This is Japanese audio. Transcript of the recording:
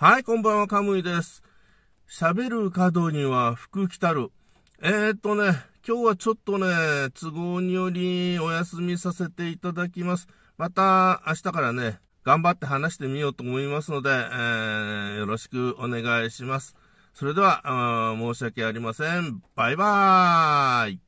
はい、こんばんは、カムイです。喋る角には福来たる。えー、っとね、今日はちょっとね、都合によりお休みさせていただきます。また明日からね、頑張って話してみようと思いますので、えー、よろしくお願いします。それでは、申し訳ありません。バイバーイ。